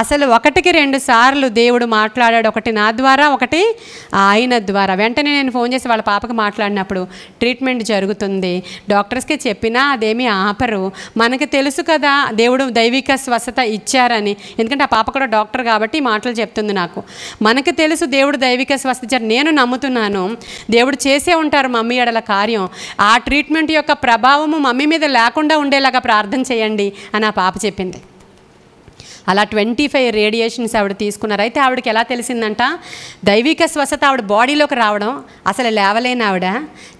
అసలు ఒకటికి రెండు సార్లు దేవుడు మాట్లాడాడు ఒకటి నా ద్వారా ఒకటి ఆయన ద్వారా వెంటనే నేను ఫోన్ చేసి వాళ్ళ పాపకు మాట్లాడినప్పుడు ట్రీట్మెంట్ జరుగుతుంది డాక్టర్స్కి చెప్పినా అదేమీ ఆపరు మనకి తెలుసు కదా దేవుడు దైవిక స్వస్థత ఇచ్చారని ఎందుకంటే ఆ పాప కూడా డాక్టర్ కాబట్టి మాటలు చెప్తుంది నాకు మనకు తెలుసు దేవుడు దైవిక స్వస్థత ఇచ్చారు నేను నమ్ముతున్నాను దేవుడు చేసే ఉంటారు మమ్మీ ఎడల కార్యం ఆ ట్రీట్మెంట్ యొక్క ప్రభావము మమ్మీ మీద లేకుండా ఉండేలాగా ప్రార్థన చేయండి అని ఆ పాప చెప్పింది అలా ట్వంటీ ఫైవ్ రేడియేషన్స్ ఆవిడ తీసుకున్నారు అయితే ఆవిడకి ఎలా తెలిసిందంట దైవిక స్వస్థత ఆవిడ బాడీలోకి రావడం అసలు లేవలేని ఆవిడ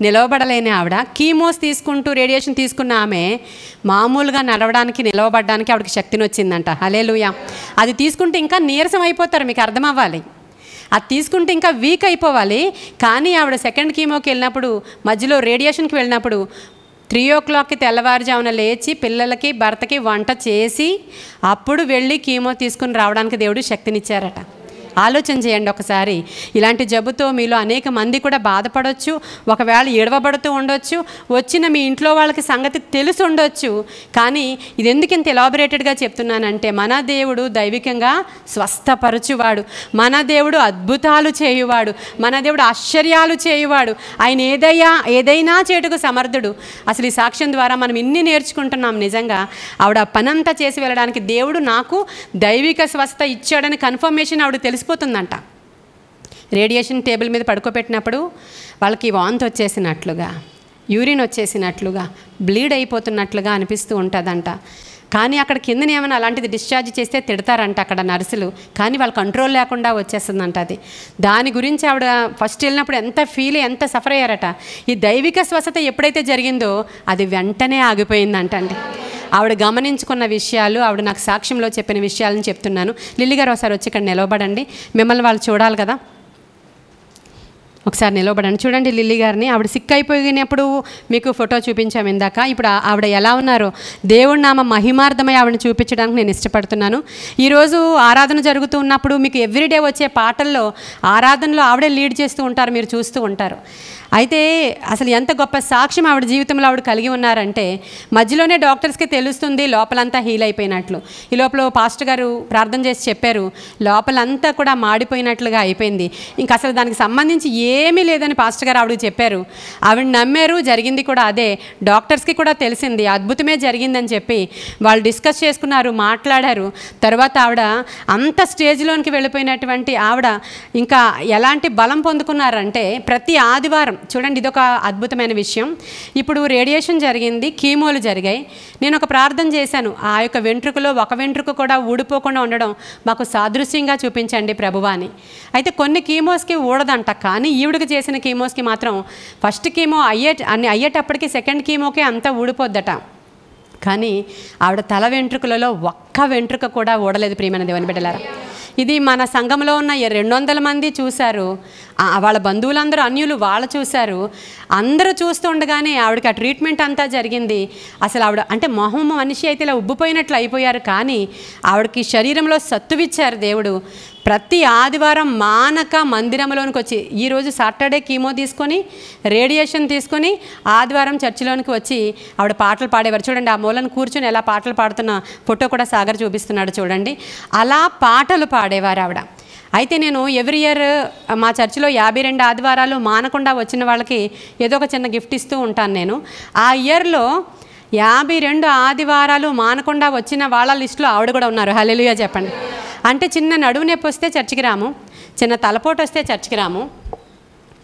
నిలవబడలేని ఆవిడ కీమోస్ తీసుకుంటూ రేడియేషన్ తీసుకున్న ఆమె మామూలుగా నడవడానికి నిలవబడడానికి ఆవిడకి శక్తిని వచ్చిందంట హలే అది తీసుకుంటే ఇంకా నీరసం అయిపోతారు మీకు అర్థం అవ్వాలి అది తీసుకుంటే ఇంకా వీక్ అయిపోవాలి కానీ ఆవిడ సెకండ్ కీమోకి వెళ్ళినప్పుడు మధ్యలో రేడియేషన్కి వెళ్ళినప్పుడు త్రీ ఓ క్లాక్కి తెల్లవారుజామున లేచి పిల్లలకి భర్తకి వంట చేసి అప్పుడు వెళ్ళి కీమో తీసుకుని రావడానికి దేవుడు శక్తినిచ్చారట ఆలోచన చేయండి ఒకసారి ఇలాంటి జబ్బుతో మీలో అనేక మంది కూడా బాధపడవచ్చు ఒకవేళ ఏడవబడుతూ ఉండొచ్చు వచ్చిన మీ ఇంట్లో వాళ్ళకి సంగతి తెలిసి ఉండొచ్చు కానీ ఇది ఎందుకు ఇంత ఎలాబరేటెడ్గా చెప్తున్నానంటే మన దేవుడు దైవికంగా స్వస్థపరచువాడు మన దేవుడు అద్భుతాలు చేయువాడు మన దేవుడు ఆశ్చర్యాలు చేయువాడు ఆయన ఏదయ్యా ఏదైనా చేటుకు సమర్థుడు అసలు ఈ సాక్ష్యం ద్వారా మనం ఇన్ని నేర్చుకుంటున్నాం నిజంగా ఆవిడ పనంతా చేసి వెళ్ళడానికి దేవుడు నాకు దైవిక స్వస్థ ఇచ్చాడని కన్ఫర్మేషన్ ఆవిడ తెలుసు తెలిసిపోతుందంట రేడియేషన్ టేబుల్ మీద పడుకోబెట్టినప్పుడు వాళ్ళకి వాంత్ వచ్చేసినట్లుగా యూరిన్ వచ్చేసినట్లుగా బ్లీడ్ అయిపోతున్నట్లుగా అనిపిస్తూ ఉంటుందంట కానీ అక్కడ కిందని ఏమైనా అలాంటిది డిశ్చార్జ్ చేస్తే తిడతారంట అక్కడ నర్సులు కానీ వాళ్ళ కంట్రోల్ లేకుండా వచ్చేస్తుందంట అది దాని గురించి ఆవిడ ఫస్ట్ వెళ్ళినప్పుడు ఎంత ఫీల్ ఎంత సఫర్ అయ్యారట ఈ దైవిక స్వస్థత ఎప్పుడైతే జరిగిందో అది వెంటనే ఆగిపోయిందంట అండి ఆవిడ గమనించుకున్న విషయాలు ఆవిడ నాకు సాక్ష్యంలో చెప్పిన విషయాలను చెప్తున్నాను లిల్లి ఒకసారి వచ్చి ఇక్కడ నిలవబడండి మిమ్మల్ని వాళ్ళు చూడాలి కదా ఒకసారి నిలబడండి చూడండి లిల్లీ గారిని ఆవిడ సిక్ అయిపోయినప్పుడు మీకు ఫోటో చూపించాము ఇందాక ఇప్పుడు ఆవిడ ఎలా ఉన్నారో దేవుడు నామ మహిమార్థమై ఆవిడని చూపించడానికి నేను ఇష్టపడుతున్నాను ఈరోజు ఆరాధన జరుగుతూ ఉన్నప్పుడు మీకు ఎవ్రీడే వచ్చే పాటల్లో ఆరాధనలో ఆవిడే లీడ్ చేస్తూ ఉంటారు మీరు చూస్తూ ఉంటారు అయితే అసలు ఎంత గొప్ప సాక్ష్యం ఆవిడ జీవితంలో ఆవిడ కలిగి ఉన్నారంటే మధ్యలోనే డాక్టర్స్కి తెలుస్తుంది లోపలంతా హీల్ అయిపోయినట్లు ఈ లోపల పాస్టర్ గారు ప్రార్థన చేసి చెప్పారు లోపలంతా కూడా మాడిపోయినట్లుగా అయిపోయింది ఇంకా అసలు దానికి సంబంధించి ఏమీ లేదని పాస్టర్ గారు ఆవిడ చెప్పారు ఆవిడ నమ్మారు జరిగింది కూడా అదే డాక్టర్స్కి కూడా తెలిసింది అద్భుతమే జరిగిందని చెప్పి వాళ్ళు డిస్కస్ చేసుకున్నారు మాట్లాడారు తర్వాత ఆవిడ అంత స్టేజ్లోనికి వెళ్ళిపోయినటువంటి ఆవిడ ఇంకా ఎలాంటి బలం పొందుకున్నారంటే ప్రతి ఆదివారం చూడండి ఇదొక అద్భుతమైన విషయం ఇప్పుడు రేడియేషన్ జరిగింది కీమోలు జరిగాయి నేను ఒక ప్రార్థన చేశాను ఆ యొక్క వెంట్రుకలో ఒక వెంట్రుక కూడా ఊడిపోకుండా ఉండడం మాకు సాదృశ్యంగా చూపించండి ప్రభువాని అని అయితే కొన్ని కీమోస్కి ఊడదంట కానీ ఈవిడకు చేసిన కీమోస్కి మాత్రం ఫస్ట్ కీమో అయ్యే అన్ని అయ్యేటప్పటికి సెకండ్ కీమోకే అంతా ఊడిపోద్దట కానీ ఆవిడ తల వెంట్రుకలలో ఒక్క వెంట్రుక కూడా ఓడలేదు ప్రియమైన దేవుని బిడ్డలారా ఇది మన సంఘంలో ఉన్న రెండు వందల మంది చూశారు వాళ్ళ బంధువులందరూ అన్యులు వాళ్ళు చూశారు అందరూ చూస్తుండగానే ఆవిడకి ఆ ట్రీట్మెంట్ అంతా జరిగింది అసలు ఆవిడ అంటే మొహం మనిషి అయితే ఇలా ఉబ్బిపోయినట్లు అయిపోయారు కానీ ఆవిడకి శరీరంలో సత్తువిచ్చారు దేవుడు ప్రతి ఆదివారం మానక మందిరంలోనికి వచ్చి ఈరోజు సాటర్డే కీమో తీసుకొని రేడియేషన్ తీసుకొని ఆదివారం చర్చిలోనికి వచ్చి ఆవిడ పాటలు పాడేవారు చూడండి ఆ మూలను కూర్చొని ఎలా పాటలు పాడుతున్న ఫోటో కూడా సాగర్ చూపిస్తున్నాడు చూడండి అలా పాటలు పాడేవారు ఆవిడ అయితే నేను ఎవ్రీ ఇయర్ మా చర్చిలో యాభై రెండు ఆదివారాలు మానకుండా వచ్చిన వాళ్ళకి ఏదో ఒక చిన్న గిఫ్ట్ ఇస్తూ ఉంటాను నేను ఆ ఇయర్లో యాభై రెండు ఆదివారాలు మానకుండా వచ్చిన వాళ్ళ లిస్టులో ఆవిడ కూడా ఉన్నారు హలెలుగా చెప్పండి అంటే చిన్న నడువు నొప్పి వస్తే చర్చికి రాము చిన్న తలపోటు వస్తే చర్చికి రాము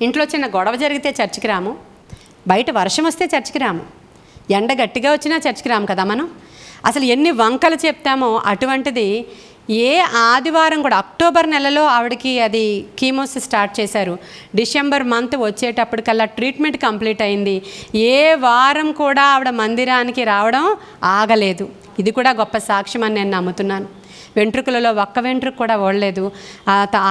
ఇంట్లో చిన్న గొడవ జరిగితే చర్చికి రాము బయట వర్షం వస్తే చర్చికి రాము ఎండ గట్టిగా వచ్చినా చర్చికి రాము కదా మనం అసలు ఎన్ని వంకలు చెప్తామో అటువంటిది ఏ ఆదివారం కూడా అక్టోబర్ నెలలో ఆవిడకి అది కీమోస్ స్టార్ట్ చేశారు డిసెంబర్ మంత్ వచ్చేటప్పటికల్లా ట్రీట్మెంట్ కంప్లీట్ అయింది ఏ వారం కూడా ఆవిడ మందిరానికి రావడం ఆగలేదు ఇది కూడా గొప్ప సాక్ష్యం అని నేను నమ్ముతున్నాను వెంట్రుకలలో ఒక్క వెంట్రుక కూడా ఓడలేదు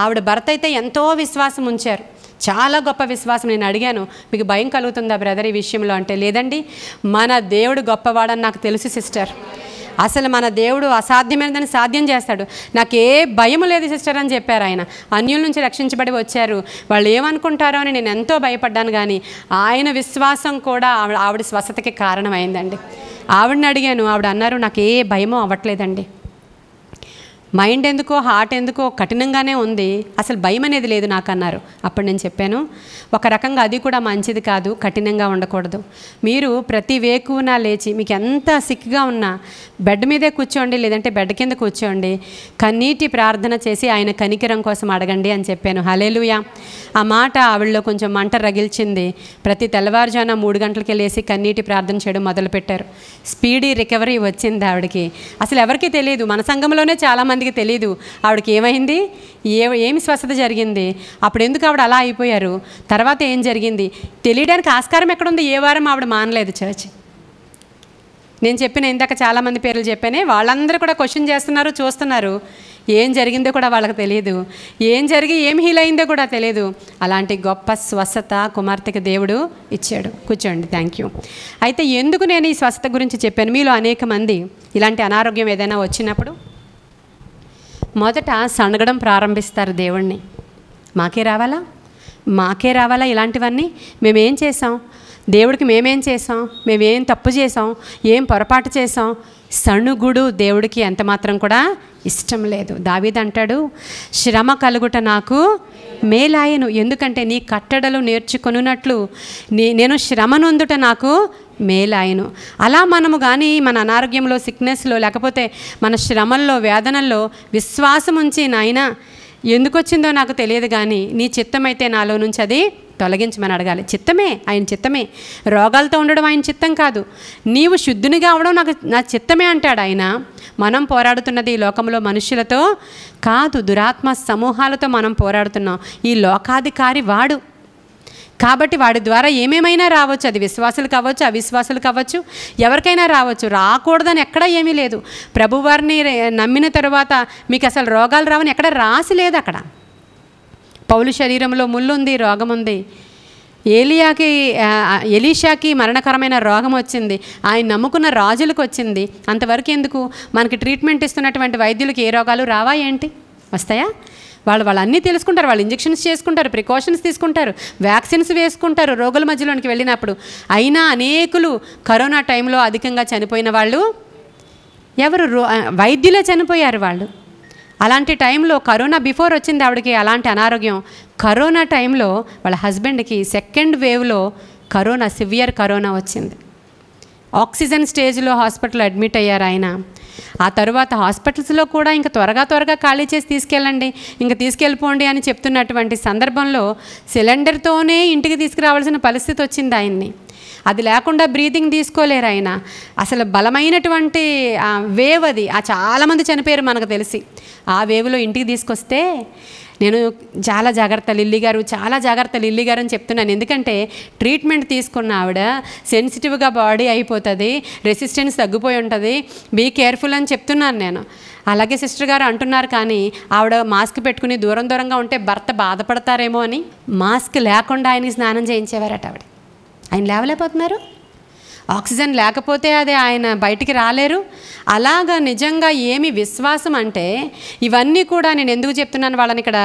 ఆవిడ భర్త అయితే ఎంతో విశ్వాసం ఉంచారు చాలా గొప్ప విశ్వాసం నేను అడిగాను మీకు భయం కలుగుతుందా బ్రదర్ ఈ విషయంలో అంటే లేదండి మన దేవుడు గొప్పవాడని నాకు తెలుసు సిస్టర్ అసలు మన దేవుడు అసాధ్యమైనదని సాధ్యం చేస్తాడు నాకు ఏ భయం లేదు సిస్టర్ అని చెప్పారు ఆయన అన్యుల నుంచి రక్షించబడి వచ్చారు వాళ్ళు ఏమనుకుంటారో అని నేను ఎంతో భయపడ్డాను కానీ ఆయన విశ్వాసం కూడా ఆవిడ ఆవిడ స్వస్థతకి కారణమైందండి ఆవిడని అడిగాను ఆవిడ అన్నారు నాకు ఏ భయమో అవ్వట్లేదండి మైండ్ ఎందుకో హార్ట్ ఎందుకో కఠినంగానే ఉంది అసలు భయం అనేది లేదు నాకు అన్నారు అప్పుడు నేను చెప్పాను ఒక రకంగా అది కూడా మంచిది కాదు కఠినంగా ఉండకూడదు మీరు ప్రతి వేకువున లేచి మీకు ఎంత సిక్గా ఉన్నా బెడ్ మీదే కూర్చోండి లేదంటే బెడ్ కింద కూర్చోండి కన్నీటి ప్రార్థన చేసి ఆయన కనికిరం కోసం అడగండి అని చెప్పాను హలేలుయా ఆ మాట ఆవిడలో కొంచెం మంట రగిల్చింది ప్రతి తెల్లవారుజామున మూడు గంటలకి లేచి కన్నీటి ప్రార్థన చేయడం మొదలుపెట్టారు స్పీడీ రికవరీ వచ్చింది ఆవిడకి అసలు ఎవరికీ తెలియదు మన సంఘంలోనే చాలామంది చాలామందికి తెలియదు ఆవిడకి ఏమైంది ఏ ఏమి స్వస్థత జరిగింది అప్పుడు ఎందుకు ఆవిడ అలా అయిపోయారు తర్వాత ఏం జరిగింది తెలియడానికి ఆస్కారం ఎక్కడుంది ఏ వారం ఆవిడ మానలేదు చర్చ్ నేను చెప్పిన ఇందాక చాలామంది పేర్లు చెప్పానే వాళ్ళందరూ కూడా క్వశ్చన్ చేస్తున్నారు చూస్తున్నారు ఏం జరిగిందో కూడా వాళ్ళకి తెలియదు ఏం జరిగి ఏం హీల్ అయిందో కూడా తెలియదు అలాంటి గొప్ప స్వస్థత కుమార్తెకి దేవుడు ఇచ్చాడు కూర్చోండి థ్యాంక్ యూ అయితే ఎందుకు నేను ఈ స్వస్థత గురించి చెప్పాను మీలో అనేక మంది ఇలాంటి అనారోగ్యం ఏదైనా వచ్చినప్పుడు మొదట సణగడం ప్రారంభిస్తారు దేవుణ్ణి మాకే రావాలా మాకే రావాలా ఇలాంటివన్నీ మేమేం చేసాం దేవుడికి మేమేం చేసాం మేమేం తప్పు చేసాం ఏం పొరపాటు చేసాం సణుగుడు దేవుడికి ఎంత మాత్రం కూడా ఇష్టం లేదు దావీద్ అంటాడు శ్రమ కలుగుట నాకు మేలాయను ఎందుకంటే నీ కట్టడలు నేర్చుకొనున్నట్లు నీ నేను శ్రమనుందుట నాకు మేలాయను అలా మనము కానీ మన అనారోగ్యంలో సిక్నెస్లో లేకపోతే మన శ్రమల్లో వేదనల్లో విశ్వాసం ఉంచి నాయన ఎందుకు వచ్చిందో నాకు తెలియదు కానీ నీ చిత్తమైతే నాలో నుంచి అది తొలగించమని అడగాలి చిత్తమే ఆయన చిత్తమే రోగాలతో ఉండడం ఆయన చిత్తం కాదు నీవు శుద్ధునిగా అవడం నాకు నా చిత్తమే అంటాడు ఆయన మనం పోరాడుతున్నది ఈ లోకంలో మనుషులతో కాదు దురాత్మ సమూహాలతో మనం పోరాడుతున్నాం ఈ లోకాధికారి వాడు కాబట్టి వాడి ద్వారా ఏమేమైనా రావచ్చు అది విశ్వాసులు కావచ్చు అవిశ్వాసులు కావచ్చు ఎవరికైనా రావచ్చు రాకూడదని ఎక్కడా ఏమీ లేదు ప్రభువారిని నమ్మిన తర్వాత మీకు అసలు రోగాలు రావని ఎక్కడ రాసి లేదు అక్కడ పౌలు శరీరంలో ముళ్ళు ఉంది రోగం ఉంది ఏలియాకి ఎలీషాకి మరణకరమైన రోగం వచ్చింది ఆయన నమ్ముకున్న రాజులకు వచ్చింది అంతవరకు ఎందుకు మనకి ట్రీట్మెంట్ ఇస్తున్నటువంటి వైద్యులకు ఏ రోగాలు రావా ఏంటి వస్తాయా వాళ్ళు వాళ్ళు అన్నీ తెలుసుకుంటారు వాళ్ళు ఇంజక్షన్స్ చేసుకుంటారు ప్రికాషన్స్ తీసుకుంటారు వ్యాక్సిన్స్ వేసుకుంటారు రోగుల మధ్యలోనికి వెళ్ళినప్పుడు అయినా అనేకులు కరోనా టైంలో అధికంగా చనిపోయిన వాళ్ళు ఎవరు రో వైద్యులే చనిపోయారు వాళ్ళు అలాంటి టైంలో కరోనా బిఫోర్ వచ్చింది ఆవిడకి అలాంటి అనారోగ్యం కరోనా టైంలో వాళ్ళ హస్బెండ్కి సెకండ్ వేవ్లో కరోనా సివియర్ కరోనా వచ్చింది ఆక్సిజన్ స్టేజ్లో హాస్పిటల్ అడ్మిట్ అయ్యారు ఆయన ఆ తర్వాత హాస్పిటల్స్లో కూడా ఇంకా త్వరగా త్వరగా ఖాళీ చేసి తీసుకెళ్ళండి ఇంకా తీసుకెళ్ళిపోండి అని చెప్తున్నటువంటి సందర్భంలో సిలిండర్తోనే ఇంటికి తీసుకురావాల్సిన పరిస్థితి వచ్చింది ఆయన్ని అది లేకుండా బ్రీతింగ్ తీసుకోలేరు ఆయన అసలు బలమైనటువంటి వేవ్ అది ఆ చాలామంది చనిపోయారు మనకు తెలిసి ఆ వేవ్లో ఇంటికి తీసుకొస్తే నేను చాలా జాగ్రత్త లిల్లీ గారు చాలా జాగ్రత్త లిల్లీ గారు అని చెప్తున్నాను ఎందుకంటే ట్రీట్మెంట్ తీసుకున్న ఆవిడ సెన్సిటివ్గా బాడీ అయిపోతుంది రెసిస్టెన్స్ తగ్గిపోయి ఉంటుంది బీ కేర్ఫుల్ అని చెప్తున్నాను నేను అలాగే సిస్టర్ గారు అంటున్నారు కానీ ఆవిడ మాస్క్ పెట్టుకుని దూరం దూరంగా ఉంటే భర్త బాధపడతారేమో అని మాస్క్ లేకుండా ఆయనకి స్నానం చేయించేవారట ఆవిడ ఆయన లేవలేకపోతున్నారు ఆక్సిజన్ లేకపోతే అదే ఆయన బయటికి రాలేరు అలాగా నిజంగా ఏమి విశ్వాసం అంటే ఇవన్నీ కూడా నేను ఎందుకు చెప్తున్నాను వాళ్ళని ఇక్కడ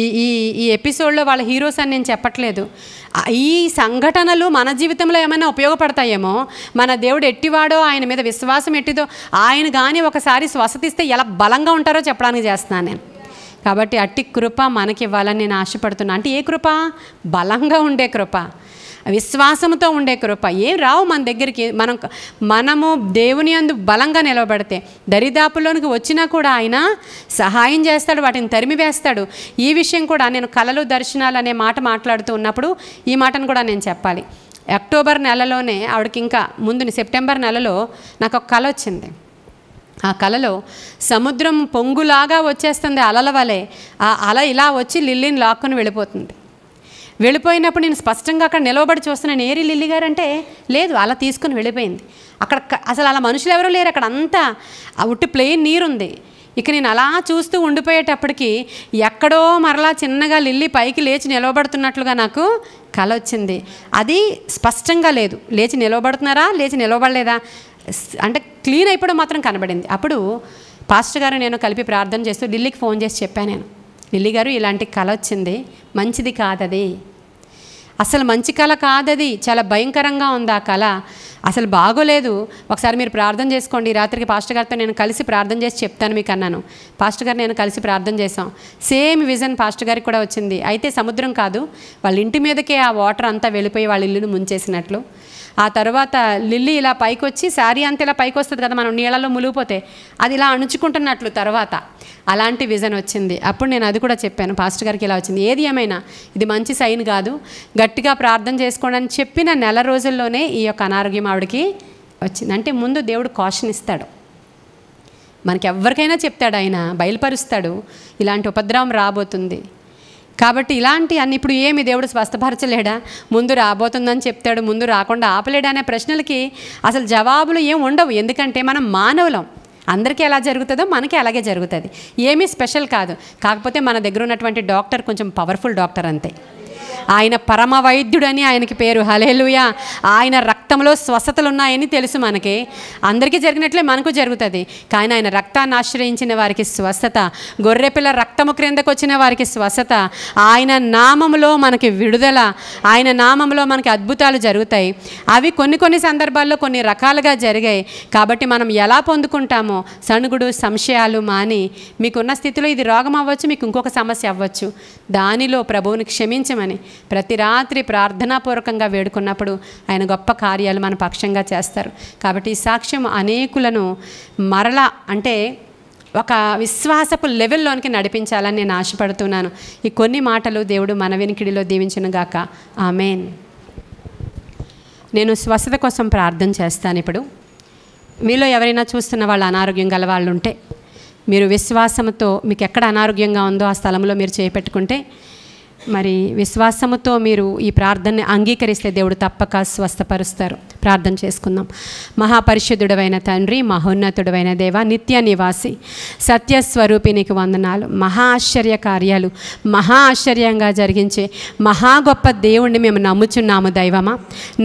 ఈ ఈ ఈ ఎపిసోడ్లో వాళ్ళ హీరోస్ అని నేను చెప్పట్లేదు ఈ సంఘటనలు మన జీవితంలో ఏమైనా ఉపయోగపడతాయేమో మన దేవుడు ఎట్టివాడో ఆయన మీద విశ్వాసం ఎట్టిదో ఆయన కానీ ఒకసారి స్వస్థతిస్తే ఎలా బలంగా ఉంటారో చెప్పడానికి చేస్తున్నాను నేను కాబట్టి అట్టి కృప మనకి ఇవ్వాలని నేను ఆశపడుతున్నాను అంటే ఏ కృప బలంగా ఉండే కృప విశ్వాసంతో ఉండే కృప ఏం రావు మన దగ్గరికి మనం మనము దేవుని అందు బలంగా నిలబడితే దరిదాపుల్లోనికి వచ్చినా కూడా ఆయన సహాయం చేస్తాడు వాటిని తరిమి వేస్తాడు ఈ విషయం కూడా నేను కళలు దర్శనాలు అనే మాట మాట్లాడుతూ ఉన్నప్పుడు ఈ మాటను కూడా నేను చెప్పాలి అక్టోబర్ నెలలోనే ఆవిడకి ఇంకా ముందుని సెప్టెంబర్ నెలలో నాకు ఒక కళ వచ్చింది ఆ కళలో సముద్రం పొంగులాగా వచ్చేస్తుంది అలల వలె ఆ అల ఇలా వచ్చి లిల్లిని లాక్కుని వెళ్ళిపోతుంది వెళ్ళిపోయినప్పుడు నేను స్పష్టంగా అక్కడ నిలవబడి చూస్తున్న నేరి లిల్లీ గారు అంటే లేదు అలా తీసుకుని వెళ్ళిపోయింది అక్కడ అసలు అలా మనుషులు ఎవరూ లేరు అక్కడ అంతా ఆ ఉట్టి ప్లెయిన్ నీరుంది ఇక నేను అలా చూస్తూ ఉండిపోయేటప్పటికి ఎక్కడో మరలా చిన్నగా లిల్లీ పైకి లేచి నిలవబడుతున్నట్లుగా నాకు కల వచ్చింది అది స్పష్టంగా లేదు లేచి నిలవబడుతున్నారా లేచి నిలవబడలేదా అంటే క్లీన్ అయిపోవడం మాత్రం కనబడింది అప్పుడు పాస్టర్ గారు నేను కలిపి ప్రార్థన చేస్తూ ఢిల్లీకి ఫోన్ చేసి చెప్పాను నేను పిల్లి గారు ఇలాంటి కళ వచ్చింది మంచిది కాదది అసలు మంచి కళ కాదది చాలా భయంకరంగా ఉంది ఆ కళ అసలు బాగోలేదు ఒకసారి మీరు ప్రార్థన చేసుకోండి రాత్రికి పాస్టర్ గారితో నేను కలిసి ప్రార్థన చేసి చెప్తాను మీకు అన్నాను పాస్టర్ గారు నేను కలిసి ప్రార్థన చేశాం సేమ్ విజన్ పాస్టర్ గారికి కూడా వచ్చింది అయితే సముద్రం కాదు వాళ్ళ ఇంటి మీదకే ఆ వాటర్ అంతా వెళ్ళిపోయి వాళ్ళ ఇల్లును ముంచేసినట్లు ఆ తర్వాత లిల్లీ ఇలా పైకి వచ్చి శారీ అంత ఇలా పైకి వస్తుంది కదా మనం నీళ్ళలో ములిగిపోతే అది ఇలా అణుచుకుంటున్నట్లు తర్వాత అలాంటి విజన్ వచ్చింది అప్పుడు నేను అది కూడా చెప్పాను పాస్టర్ గారికి ఇలా వచ్చింది ఏది ఏమైనా ఇది మంచి సైన్ కాదు గట్టిగా ప్రార్థన చేసుకోండి అని చెప్పిన నెల రోజుల్లోనే ఈ యొక్క అనారోగ్యం ఆవిడకి వచ్చింది అంటే ముందు దేవుడు కాషన్ ఇస్తాడు మనకి ఎవరికైనా చెప్తాడు ఆయన బయలుపరుస్తాడు ఇలాంటి ఉపద్రవం రాబోతుంది కాబట్టి ఇలాంటి అన్ని ఇప్పుడు ఏమి దేవుడు స్వస్థపరచలేడా ముందు రాబోతుందని చెప్తాడు ముందు రాకుండా ఆపలేడా అనే ప్రశ్నలకి అసలు జవాబులు ఏం ఉండవు ఎందుకంటే మనం మానవులం అందరికీ ఎలా జరుగుతుందో మనకి అలాగే జరుగుతుంది ఏమీ స్పెషల్ కాదు కాకపోతే మన దగ్గర ఉన్నటువంటి డాక్టర్ కొంచెం పవర్ఫుల్ డాక్టర్ అంతే ఆయన పరమ వైద్యుడని ఆయనకి పేరు హలేలుయ ఆయన రక్తంలో స్వస్థతలు ఉన్నాయని తెలుసు మనకి అందరికీ జరిగినట్లే మనకు జరుగుతుంది కానీ ఆయన రక్తాన్ని ఆశ్రయించిన వారికి స్వస్థత గొర్రెపిల్ల రక్తము క్రిందకు వచ్చిన వారికి స్వస్థత ఆయన నామంలో మనకి విడుదల ఆయన నామంలో మనకి అద్భుతాలు జరుగుతాయి అవి కొన్ని కొన్ని సందర్భాల్లో కొన్ని రకాలుగా జరిగాయి కాబట్టి మనం ఎలా పొందుకుంటామో సణుగుడు సంశయాలు మాని మీకున్న స్థితిలో ఇది రోగం అవ్వచ్చు మీకు ఇంకొక సమస్య అవ్వచ్చు దానిలో ప్రభువుని క్షమించమని ప్రతి రాత్రి ప్రార్థనాపూర్వకంగా వేడుకున్నప్పుడు ఆయన గొప్ప కార్యాలు మన పక్షంగా చేస్తారు కాబట్టి ఈ సాక్ష్యం అనేకులను మరల అంటే ఒక విశ్వాసపు లెవెల్లోనికి నడిపించాలని నేను ఆశపడుతున్నాను ఈ కొన్ని మాటలు దేవుడు మన వినికిడిలో దీవించునుగాక ఆమెన్ నేను స్వస్థత కోసం ప్రార్థన చేస్తాను ఇప్పుడు మీలో ఎవరైనా చూస్తున్న వాళ్ళు అనారోగ్యం గల వాళ్ళు ఉంటే మీరు విశ్వాసంతో మీకు ఎక్కడ అనారోగ్యంగా ఉందో ఆ స్థలంలో మీరు చేపెట్టుకుంటే ಮರಿ ವಿಶ್ವಾಸ ಈ ಪ್ರಾರ್ಥನೆ ಅಂಗೀಕರಿಸೇ ದೇವರು ತಪ್ಪಕ ಸ್ವಸ್ಥಪರುಸ್ತಾರ ప్రార్థన చేసుకుందాం మహాపరిషుదుడవైన తండ్రి మహోన్నతుడవైన దేవ నిత్య నివాసి సత్యస్వరూపి నీకు వందనాలు మహా ఆశ్చర్య కార్యాలు మహా ఆశ్చర్యంగా జరిగించే మహా గొప్ప దేవుణ్ణి మేము నమ్ముచున్నాము దైవమా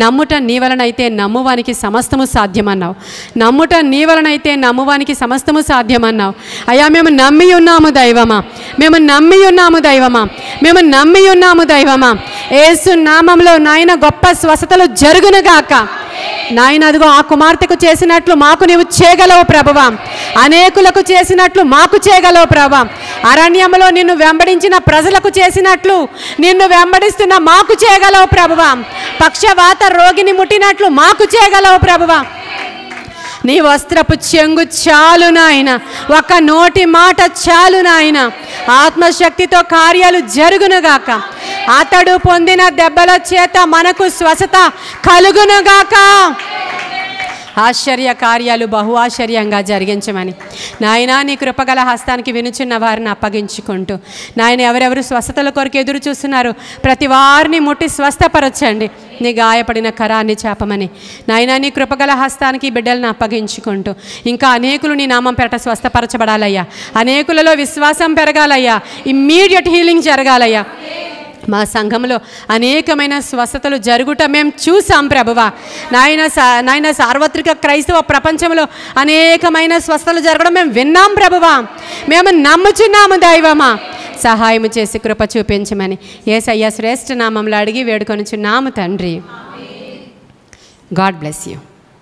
నమ్ముట నీ వలనైతే నమ్మువానికి సమస్తము సాధ్యమన్నావు నమ్ముట నీ వలనైతే నమ్మువానికి సమస్తము సాధ్యమన్నావు అయ్యా మేము నమ్మి ఉన్నాము దైవమా మేము నమ్మి ఉన్నాము దైవమా మేము నమ్మి ఉన్నాము దైవమా ఏసు నామంలో నాయన గొప్ప స్వస్థతలు జరుగునుగాక నాయన అదిగో ఆ కుమార్తెకు చేసినట్లు మాకు నీవు చేయగలవు ప్రభువా అనేకులకు చేసినట్లు మాకు చేయగలవు ప్రభావం అరణ్యంలో నిన్ను వెంబడించిన ప్రజలకు చేసినట్లు నిన్ను వెంబడిస్తున్న మాకు చేయగలవు ప్రభువా పక్షవాత రోగిని ముట్టినట్లు మాకు చేయగలవు ప్రభువా నీ వస్త్రపు చెంగు చాలు నాయన ఒక నోటి మాట చాలు నాయన ఆత్మశక్తితో కార్యాలు జరుగునుగాక అతడు పొందిన దెబ్బల చేత మనకు స్వస్థత కలుగునుగాక ఆశ్చర్య కార్యాలు బహు ఆశ్చర్యంగా జరిగించమని నాయన నీ కృపగల హస్తానికి వినుచున్న వారిని అప్పగించుకుంటూ నాయన ఎవరెవరు స్వస్థతల కొరకు ఎదురు చూస్తున్నారు ప్రతి వారిని ముట్టి స్వస్థపరచండి నీ గాయపడిన కరాన్ని చేపమని నాయన నీ కృపగల హస్తానికి బిడ్డలను అప్పగించుకుంటూ ఇంకా అనేకులు నీ నామం పెట్ట స్వస్థపరచబడాలయ్యా అనేకులలో విశ్వాసం పెరగాలయ్యా ఇమ్మీడియట్ హీలింగ్ జరగాలయ్యా మా సంఘంలో అనేకమైన స్వస్థతలు జరుగుట మేము చూసాం ప్రభువ నాయన నాయన సార్వత్రిక క్రైస్తవ ప్రపంచంలో అనేకమైన స్వస్థతలు జరగడం మేము విన్నాం ప్రభువ మేము నమ్ముచున్నాము దైవమా సహాయం చేసి కృప చూపించమని ఏసయ్య శ్రేష్ఠ నామంలో అడిగి వేడుకొని చున్నాము తండ్రి గాడ్ బ్లెస్ యూ